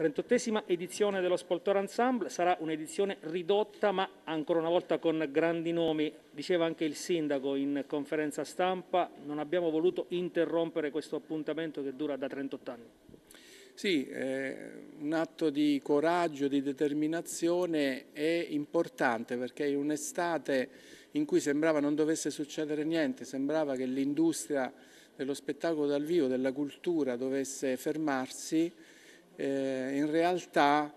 38esima edizione dello Spoltore Ensemble sarà un'edizione ridotta ma ancora una volta con grandi nomi. Diceva anche il sindaco in conferenza stampa, non abbiamo voluto interrompere questo appuntamento che dura da 38 anni. Sì, eh, un atto di coraggio, di determinazione è importante perché in un'estate in cui sembrava non dovesse succedere niente, sembrava che l'industria dello spettacolo dal vivo, della cultura dovesse fermarsi, eh, in realtà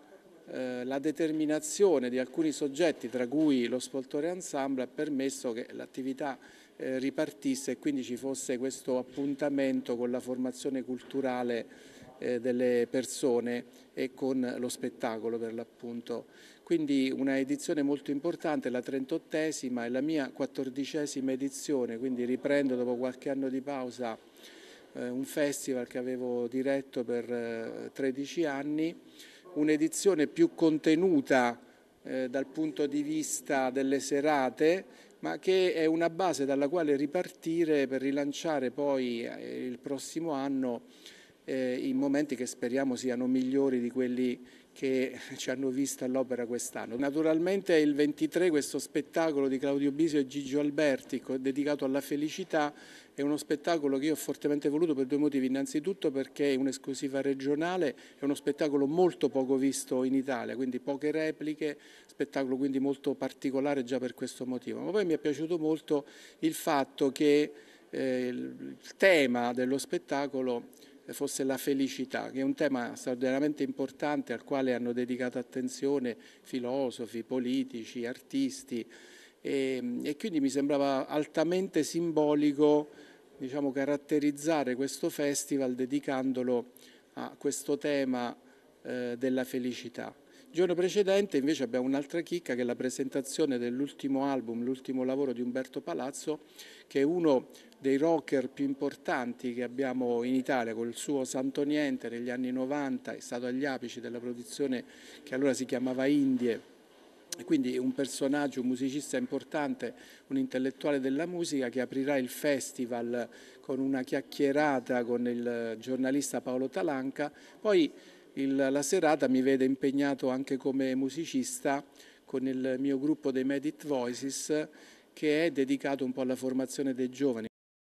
eh, la determinazione di alcuni soggetti, tra cui lo spoltore ensemble, ha permesso che l'attività eh, ripartisse e quindi ci fosse questo appuntamento con la formazione culturale eh, delle persone e con lo spettacolo per l'appunto. Quindi una edizione molto importante, la 38esima e la mia 14esima edizione, quindi riprendo dopo qualche anno di pausa eh, un festival che avevo diretto per 13 eh, anni, un'edizione più contenuta eh, dal punto di vista delle serate, ma che è una base dalla quale ripartire per rilanciare poi il prossimo anno eh, in momenti che speriamo siano migliori di quelli che ci hanno visto all'opera quest'anno. Naturalmente il 23 questo spettacolo di Claudio Bisio e Gigio Alberti dedicato alla felicità è uno spettacolo che io ho fortemente voluto per due motivi, innanzitutto perché è un'esclusiva regionale, è uno spettacolo molto poco visto in Italia, quindi poche repliche, spettacolo quindi molto particolare già per questo motivo, ma poi mi è piaciuto molto il fatto che eh, il tema dello spettacolo fosse la felicità, che è un tema straordinariamente importante al quale hanno dedicato attenzione filosofi, politici, artisti e, e quindi mi sembrava altamente simbolico diciamo, caratterizzare questo festival dedicandolo a questo tema eh, della felicità. Il giorno precedente invece abbiamo un'altra chicca che è la presentazione dell'ultimo album, l'ultimo lavoro di Umberto Palazzo, che è uno dei rocker più importanti che abbiamo in Italia, col suo Santo Niente negli anni 90, è stato agli apici della produzione che allora si chiamava Indie, quindi un personaggio, un musicista importante, un intellettuale della musica che aprirà il festival con una chiacchierata con il giornalista Paolo Talanca. Poi il, la serata mi vede impegnato anche come musicista con il mio gruppo dei Medit Voices che è dedicato un po' alla formazione dei giovani.